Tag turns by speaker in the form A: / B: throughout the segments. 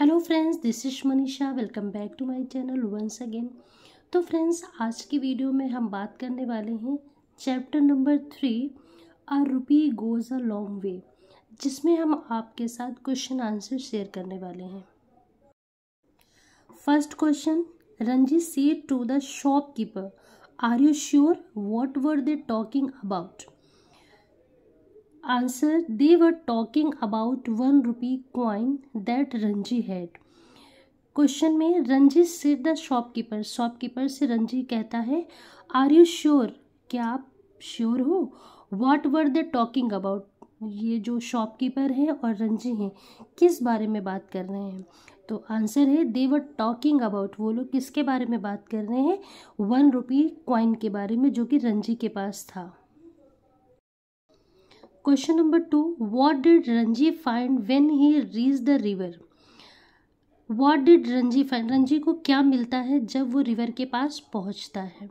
A: hello friends this is Manisha welcome back to my channel once again तो friends आज की video में हम बात करने वाले हैं chapter number three a rupee goes a long way जिसमें हम आपके साथ क्वेश्चन आंसर शेयर करने वाले हैं first question Ranjit says to the shopkeeper are you sure what were they talking about answer they were talking about one rupee coin that Ranji had question में रंजी सिर the shopkeeper shopkeeper से रंजी कहता है are you sure क्या आप sure हो वाट वर they talking about ये जो शॉपकीपर हैं और रंजी हैं किस बारे में बात कर रहे हैं तो आंसर है दे वर टॉकिंग अबाउट वो लोग किसके बारे में बात कर रहे हैं वन रुपी क्वाइन के बारे में जो कि रंजी के पास था question number two what did Ranji find when he reached the river what did Ranji find Ranji को क्या मिलता है जब वो रिवर के पास पहुंचता है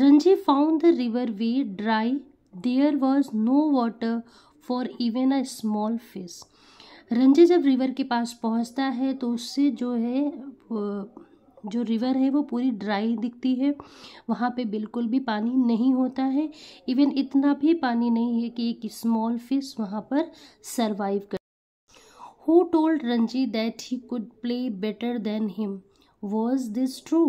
A: Ranji found the river was dry there was no water for even a small fish Ranji जब रिवर के पास पहुंचता है तो उससे जो है जो रिवर है वो पूरी ड्राई दिखती है वहाँ पे बिल्कुल भी पानी नहीं होता है इवन इतना भी पानी नहीं है कि एक स्मॉल फिश वहाँ पर सरवाइव कर who told Ranji that he could play better than him was this true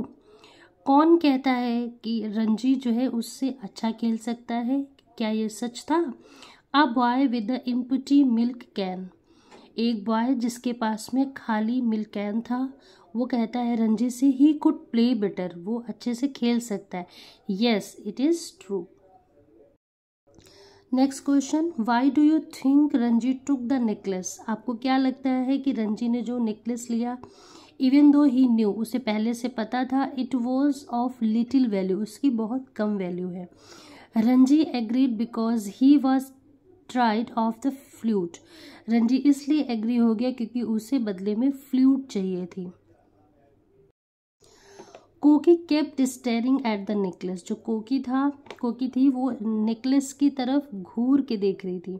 A: कौन कहता है कि रंजी जो है उससे अच्छा खेल सकता है क्या ये सच था a boy with the empty milk can एक बॉय जिसके पास में खाली मिल्क कैन था वो कहता है रंजी से ही कुड प्ले बेटर वो अच्छे से खेल सकता है yes it is true next question why do you think Ranji took the necklace आपको क्या लगता है कि रंजी ने जो नेकलेस लिया इवन दो ही न्यू उसे पहले से पता था it was of little value उसकी बहुत कम वैल्यू है Ranji agreed because he was tired of the flute Ranji इसलिए एग्री हो गया क्योंकि उसे बदले में फ्लूट चाहिए थी Koki kept staring at the necklace जो कोकी था कोकी थी वो नेकलेस की तरफ घूर के देख रही थी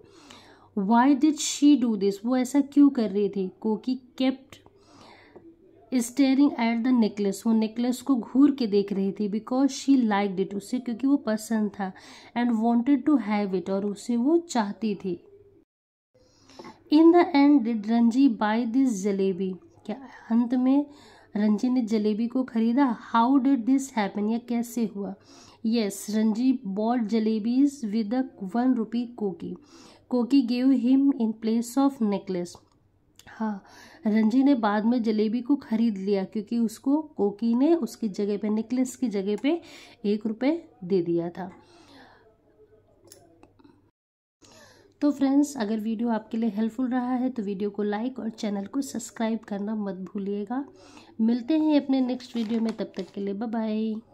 A: why did she do this वो ऐसा क्यों कर रही थी Koki kept staring at the necklace वो नेकलेस को घूर के देख रही थी बिकॉज शी लाइक डिट उसे क्योंकि वो पसंद था and wanted to have it और उसे वो चाहती थी in the end did Ranji buy this jalebi क्या अंत में रंजी ने जलेबी को खरीदा हाउ डिड दिस हैपन या कैसे हुआ yes Ranji bought jalebis with one rupee Koki Koki gave him in place of necklace हाँ रंजी ने बाद में जलेबी को खरीद लिया क्योंकि उसको कोकी ने उसकी जगह पे नेकलेस की जगह पे एक रुपये दे दिया था तो फ्रेंड्स अगर वीडियो आपके लिए हेल्पफुल रहा है तो वीडियो को लाइक और चैनल को सब्सक्राइब करना मत भूलिएगा मिलते हैं अपने नेक्स्ट वीडियो में तब तक के लिए बाय